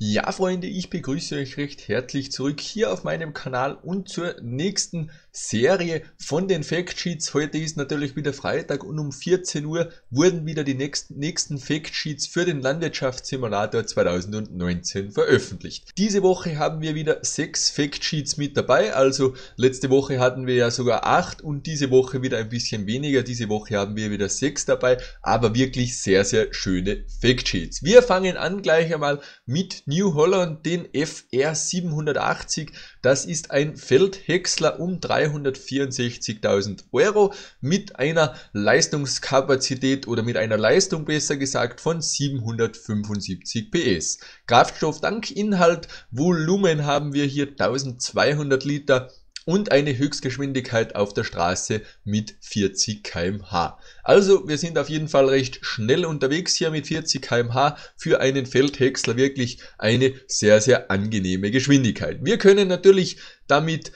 Ja, Freunde, ich begrüße euch recht herzlich zurück hier auf meinem Kanal und zur nächsten Serie von den Factsheets. Heute ist natürlich wieder Freitag und um 14 Uhr wurden wieder die nächsten, Factsheets für den Landwirtschaftssimulator 2019 veröffentlicht. Diese Woche haben wir wieder sechs Factsheets mit dabei, also letzte Woche hatten wir ja sogar acht und diese Woche wieder ein bisschen weniger. Diese Woche haben wir wieder sechs dabei, aber wirklich sehr, sehr schöne Factsheets. Wir fangen an gleich einmal mit New Holland den FR 780. Das ist ein Feldhäcksler um 364.000 Euro mit einer Leistungskapazität oder mit einer Leistung besser gesagt von 775 PS. Kraftstoff, Tankinhalt, Volumen haben wir hier 1200 Liter und eine Höchstgeschwindigkeit auf der Straße mit 40 km/h. Also wir sind auf jeden Fall recht schnell unterwegs hier mit 40 km/h für einen Feldhäcksler wirklich eine sehr, sehr angenehme Geschwindigkeit. Wir können natürlich damit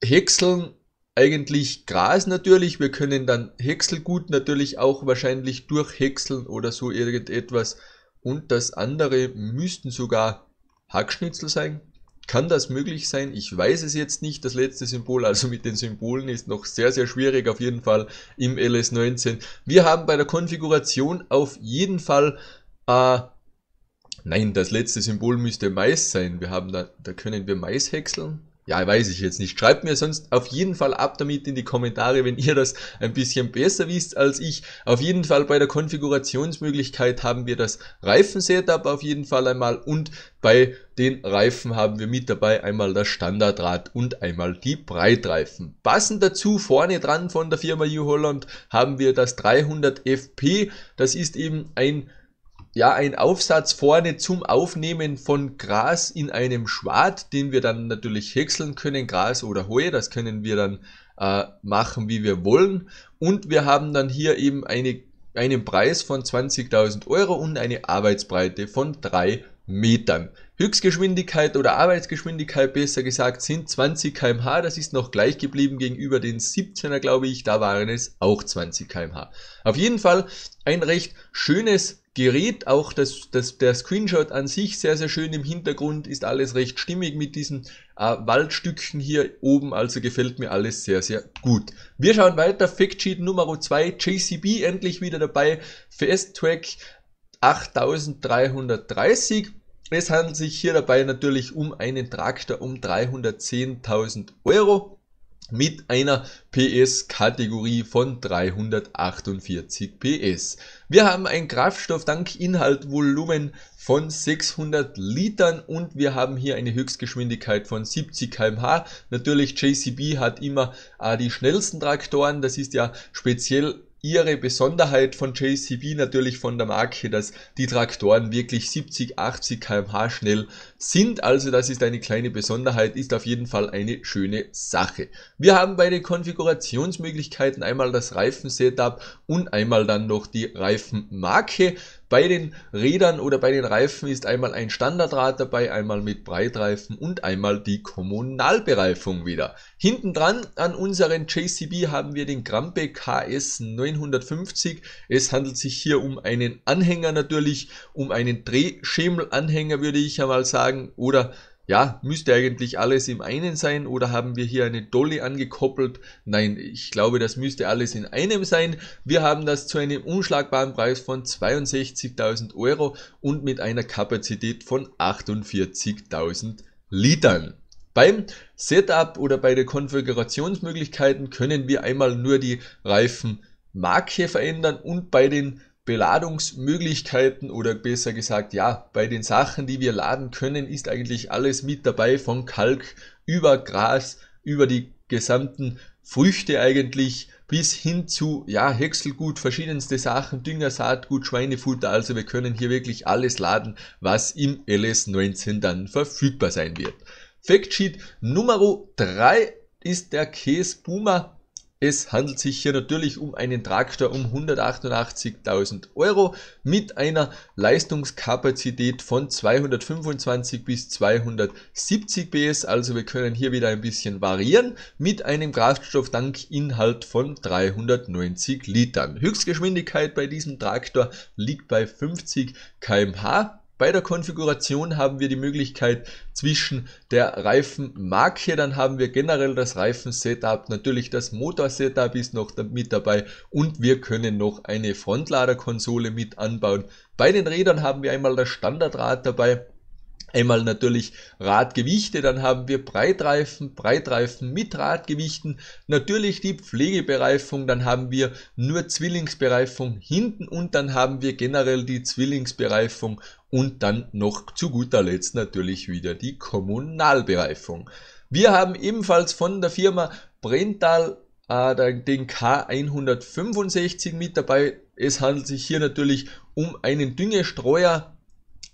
häckseln, eigentlich Gras natürlich, wir können dann Häckselgut natürlich auch wahrscheinlich durchhäckseln oder so irgendetwas und das andere müssten sogar Hackschnitzel sein, kann das möglich sein? Ich weiß es jetzt nicht, das letzte Symbol, also mit den Symbolen ist noch sehr, sehr schwierig auf jeden Fall im LS19. Wir haben bei der Konfiguration auf jeden Fall, äh, nein, das letzte Symbol müsste Mais sein. Wir haben da, da können wir Mais häckseln. Ja, weiß ich jetzt nicht. Schreibt mir sonst auf jeden Fall ab damit in die Kommentare, wenn ihr das ein bisschen besser wisst als ich. Auf jeden Fall bei der Konfigurationsmöglichkeit haben wir das Reifen-Setup auf jeden Fall einmal und bei den Reifen haben wir mit dabei einmal das Standardrad und einmal die Breitreifen. Passend dazu vorne dran von der Firma u Holland haben wir das 300 FP. Das ist eben ein ja ein Aufsatz vorne zum Aufnehmen von Gras in einem Schwad, den wir dann natürlich häckseln können, Gras oder Heu, das können wir dann äh, machen, wie wir wollen. Und wir haben dann hier eben eine, einen Preis von 20.000 Euro und eine Arbeitsbreite von 3 Metern. Höchstgeschwindigkeit oder Arbeitsgeschwindigkeit besser gesagt sind 20 km/h. Das ist noch gleich geblieben gegenüber den 17er, glaube ich. Da waren es auch 20 km/h. Auf jeden Fall ein recht schönes Gerät. Auch das, das, der Screenshot an sich sehr, sehr schön im Hintergrund. Ist alles recht stimmig mit diesen äh, Waldstückchen hier oben. Also gefällt mir alles sehr, sehr gut. Wir schauen weiter. Factsheet Nummer 2. JCB endlich wieder dabei. Fast Track 8330. Es handelt sich hier dabei natürlich um einen Traktor um 310.000 Euro mit einer PS-Kategorie von 348 PS. Wir haben ein Kraftstofftankinhaltvolumen von 600 Litern und wir haben hier eine Höchstgeschwindigkeit von 70 km/h. Natürlich JCB hat immer äh, die schnellsten Traktoren, das ist ja speziell ihre Besonderheit von JCB natürlich von der Marke, dass die Traktoren wirklich 70, 80 km/h schnell sind. Also das ist eine kleine Besonderheit, ist auf jeden Fall eine schöne Sache. Wir haben bei den Konfigurationsmöglichkeiten einmal das Reifen-Setup und einmal dann noch die Reifenmarke. Bei den Rädern oder bei den Reifen ist einmal ein Standardrad dabei, einmal mit Breitreifen und einmal die Kommunalbereifung wieder. Hinten dran an unseren JCB haben wir den Grampe KS 950. Es handelt sich hier um einen Anhänger natürlich, um einen Drehschemelanhänger würde ich einmal sagen oder ja, müsste eigentlich alles im einen sein oder haben wir hier eine Dolly angekoppelt? Nein, ich glaube, das müsste alles in einem sein. Wir haben das zu einem unschlagbaren Preis von 62.000 Euro und mit einer Kapazität von 48.000 Litern. Beim Setup oder bei den Konfigurationsmöglichkeiten können wir einmal nur die Reifenmarke verändern und bei den Beladungsmöglichkeiten oder besser gesagt, ja, bei den Sachen, die wir laden können, ist eigentlich alles mit dabei, von Kalk über Gras, über die gesamten Früchte eigentlich bis hin zu ja, Häckselgut, verschiedenste Sachen, Dünger, Saatgut, Schweinefutter. Also wir können hier wirklich alles laden, was im LS19 dann verfügbar sein wird. Factsheet Nummer 3 ist der Käse Boomer es handelt sich hier natürlich um einen Traktor um 188.000 Euro mit einer Leistungskapazität von 225 bis 270 PS. Also wir können hier wieder ein bisschen variieren mit einem Kraftstofftankinhalt von 390 Litern. Höchstgeschwindigkeit bei diesem Traktor liegt bei 50 kmh. Bei der Konfiguration haben wir die Möglichkeit zwischen der Reifenmarke, dann haben wir generell das Reifen-Setup, natürlich das Motorsetup ist noch mit dabei und wir können noch eine Frontladerkonsole mit anbauen. Bei den Rädern haben wir einmal das Standardrad dabei, Einmal natürlich Radgewichte, dann haben wir Breitreifen, Breitreifen mit Radgewichten, natürlich die Pflegebereifung, dann haben wir nur Zwillingsbereifung hinten und dann haben wir generell die Zwillingsbereifung und dann noch zu guter Letzt natürlich wieder die Kommunalbereifung. Wir haben ebenfalls von der Firma Brental äh, den K165 mit dabei. Es handelt sich hier natürlich um einen Düngestreuer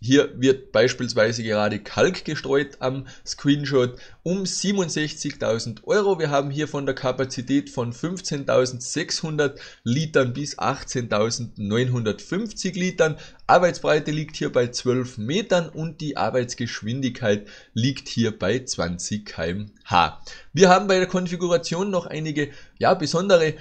hier wird beispielsweise gerade Kalk gestreut am Screenshot um 67.000 Euro. Wir haben hier von der Kapazität von 15.600 Litern bis 18.950 Litern. Arbeitsbreite liegt hier bei 12 Metern und die Arbeitsgeschwindigkeit liegt hier bei 20 km/h. Wir haben bei der Konfiguration noch einige ja, besondere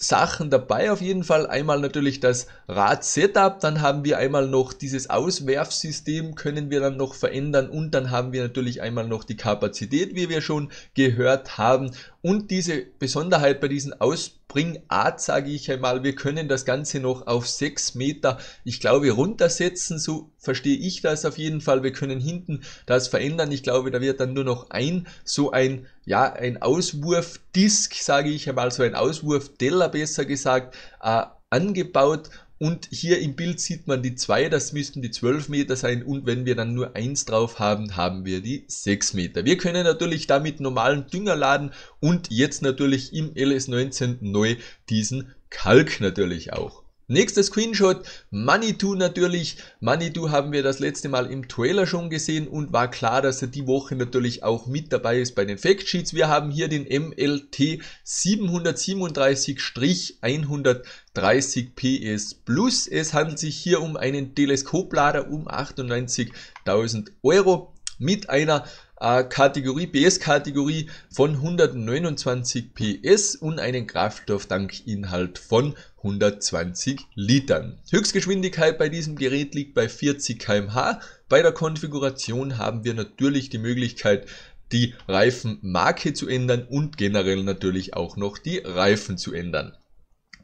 Sachen dabei auf jeden Fall. Einmal natürlich das Rad-Setup, dann haben wir einmal noch dieses Auswerfsystem, können wir dann noch verändern und dann haben wir natürlich einmal noch die Kapazität, wie wir schon gehört haben. Und diese Besonderheit bei diesen Auswerfsystemen, Springart, sage ich einmal. Wir können das Ganze noch auf 6 Meter, ich glaube, runtersetzen. So verstehe ich das auf jeden Fall. Wir können hinten das verändern. Ich glaube, da wird dann nur noch ein, so ein, ja, ein Auswurfdisk, sage ich einmal, so ein Auswurfdeller besser gesagt, äh, angebaut und hier im Bild sieht man die 2, das müssten die 12 Meter sein und wenn wir dann nur 1 drauf haben, haben wir die 6 Meter. Wir können natürlich damit normalen Dünger laden und jetzt natürlich im LS19 neu diesen Kalk natürlich auch. Nächster Screenshot, Manitou natürlich. Manitou haben wir das letzte Mal im Trailer schon gesehen und war klar, dass er die Woche natürlich auch mit dabei ist bei den Factsheets. Wir haben hier den MLT 737-130 PS Plus. Es handelt sich hier um einen Teleskoplader um 98.000 Euro mit einer äh, Kategorie, bs kategorie von 129 PS und einen Kraftstofftankinhalt von 120 Litern. Höchstgeschwindigkeit bei diesem Gerät liegt bei 40 km/h. Bei der Konfiguration haben wir natürlich die Möglichkeit, die Reifenmarke zu ändern und generell natürlich auch noch die Reifen zu ändern.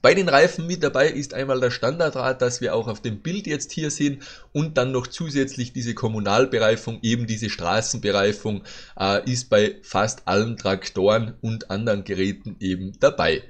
Bei den Reifen mit dabei ist einmal das Standardrad, das wir auch auf dem Bild jetzt hier sehen und dann noch zusätzlich diese Kommunalbereifung, eben diese Straßenbereifung, äh, ist bei fast allen Traktoren und anderen Geräten eben dabei.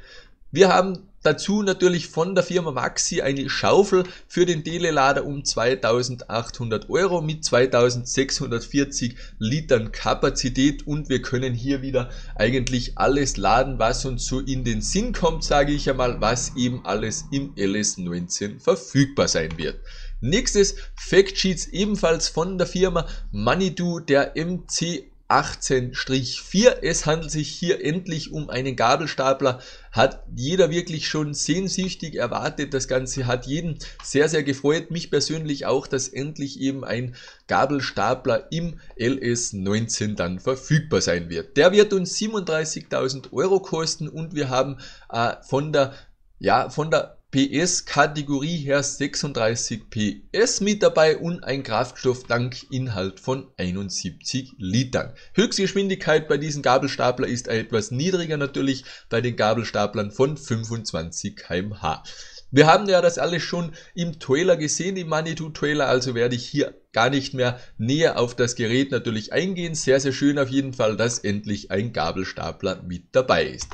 Wir haben dazu natürlich von der Firma Maxi eine Schaufel für den Telelader um 2800 Euro mit 2640 Litern Kapazität und wir können hier wieder eigentlich alles laden, was uns so in den Sinn kommt, sage ich einmal, was eben alles im LS19 verfügbar sein wird. Nächstes Factsheets ebenfalls von der Firma Manitou, der MC 18-4. Es handelt sich hier endlich um einen Gabelstapler. Hat jeder wirklich schon sehnsüchtig erwartet. Das Ganze hat jeden sehr, sehr gefreut. Mich persönlich auch, dass endlich eben ein Gabelstapler im LS19 dann verfügbar sein wird. Der wird uns 37.000 Euro kosten und wir haben äh, von der ja, von der PS Kategorie her 36 PS mit dabei und ein Kraftstofftankinhalt von 71 Litern. Höchstgeschwindigkeit bei diesem Gabelstapler ist etwas niedriger natürlich bei den Gabelstaplern von 25 kmh. Wir haben ja das alles schon im Trailer gesehen, im Manitou Trailer, also werde ich hier gar nicht mehr näher auf das Gerät natürlich eingehen. Sehr, sehr schön auf jeden Fall, dass endlich ein Gabelstapler mit dabei ist.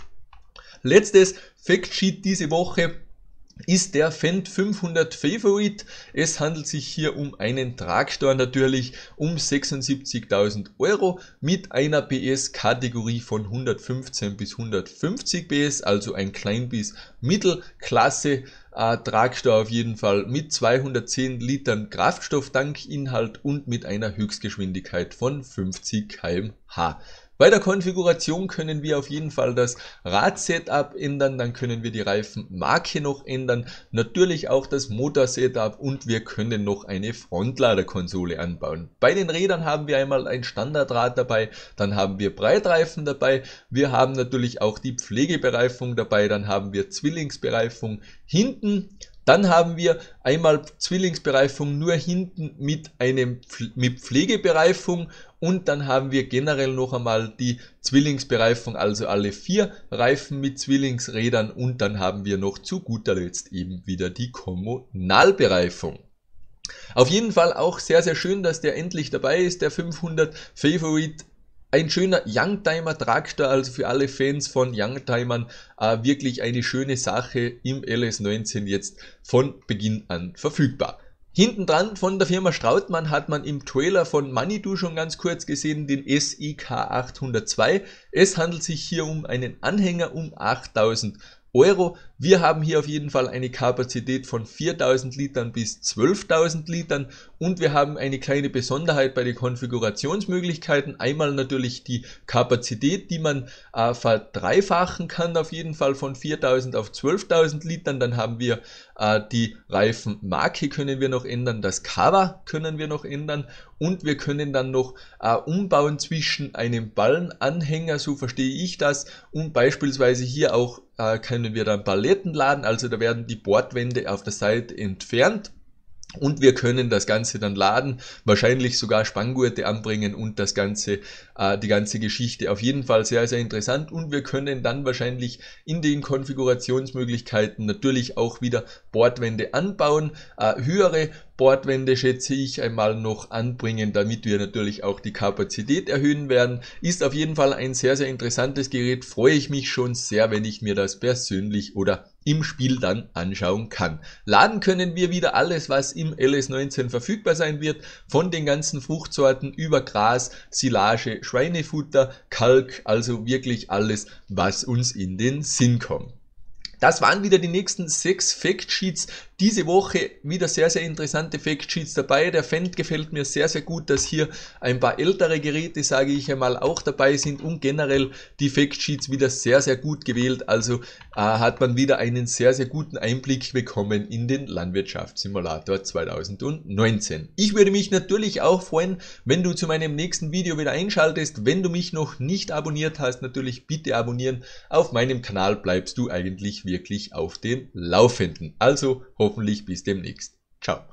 Letztes Factsheet diese Woche ist der Fendt 500 Favorite. Es handelt sich hier um einen Tragsteuer natürlich um 76.000 Euro mit einer PS Kategorie von 115 bis 150 PS, also ein klein bis Mittelklasse äh, Tragsteuer auf jeden Fall mit 210 Litern Kraftstofftankinhalt und mit einer Höchstgeschwindigkeit von 50 km/h. Bei der Konfiguration können wir auf jeden Fall das Rad-Setup ändern, dann können wir die Reifenmarke noch ändern, natürlich auch das Motor-Setup und wir können noch eine Frontladerkonsole anbauen. Bei den Rädern haben wir einmal ein Standardrad dabei, dann haben wir Breitreifen dabei, wir haben natürlich auch die Pflegebereifung dabei, dann haben wir Zwillingsbereifung hinten, dann haben wir einmal Zwillingsbereifung nur hinten mit einem mit Pflegebereifung und dann haben wir generell noch einmal die Zwillingsbereifung, also alle vier Reifen mit Zwillingsrädern. Und dann haben wir noch zu guter Letzt eben wieder die Kommunalbereifung. Auf jeden Fall auch sehr, sehr schön, dass der endlich dabei ist, der 500 Favorite ein schöner Youngtimer Traktor, also für alle Fans von Youngtimern äh, wirklich eine schöne Sache im LS19 jetzt von Beginn an verfügbar. Hinten dran von der Firma Strautmann hat man im Trailer von Manitou schon ganz kurz gesehen, den SIK 802. Es handelt sich hier um einen Anhänger um 8000 Euro. Wir haben hier auf jeden Fall eine Kapazität von 4000 Litern bis 12.000 Litern und wir haben eine kleine Besonderheit bei den Konfigurationsmöglichkeiten. Einmal natürlich die Kapazität, die man äh, verdreifachen kann auf jeden Fall von 4000 auf 12.000 Litern. Dann haben wir äh, die Reifenmarke können wir noch ändern, das Cover können wir noch ändern und wir können dann noch äh, umbauen zwischen einem Ballenanhänger, so verstehe ich das, und beispielsweise hier auch äh, können wir dann Paletten laden, also da werden die Bordwände auf der Seite entfernt und wir können das Ganze dann laden, wahrscheinlich sogar Spanngurte anbringen und das Ganze, äh, die ganze Geschichte. Auf jeden Fall sehr, sehr interessant. Und wir können dann wahrscheinlich in den Konfigurationsmöglichkeiten natürlich auch wieder Bordwände anbauen. Äh, höhere Bordwände schätze ich einmal noch anbringen, damit wir natürlich auch die Kapazität erhöhen werden. Ist auf jeden Fall ein sehr, sehr interessantes Gerät. Freue ich mich schon sehr, wenn ich mir das persönlich oder im Spiel dann anschauen kann. Laden können wir wieder alles, was im LS19 verfügbar sein wird, von den ganzen Fruchtsorten über Gras, Silage, Schweinefutter, Kalk, also wirklich alles, was uns in den Sinn kommt. Das waren wieder die nächsten sechs Factsheets, diese Woche wieder sehr, sehr interessante Factsheets dabei. Der Fendt gefällt mir sehr, sehr gut, dass hier ein paar ältere Geräte, sage ich einmal, auch dabei sind und generell die Factsheets wieder sehr, sehr gut gewählt. Also äh, hat man wieder einen sehr, sehr guten Einblick bekommen in den Landwirtschaftssimulator 2019. Ich würde mich natürlich auch freuen, wenn du zu meinem nächsten Video wieder einschaltest. Wenn du mich noch nicht abonniert hast, natürlich bitte abonnieren. Auf meinem Kanal bleibst du eigentlich wirklich auf dem Laufenden. Also, hoffe Hoffentlich bis demnächst. Ciao.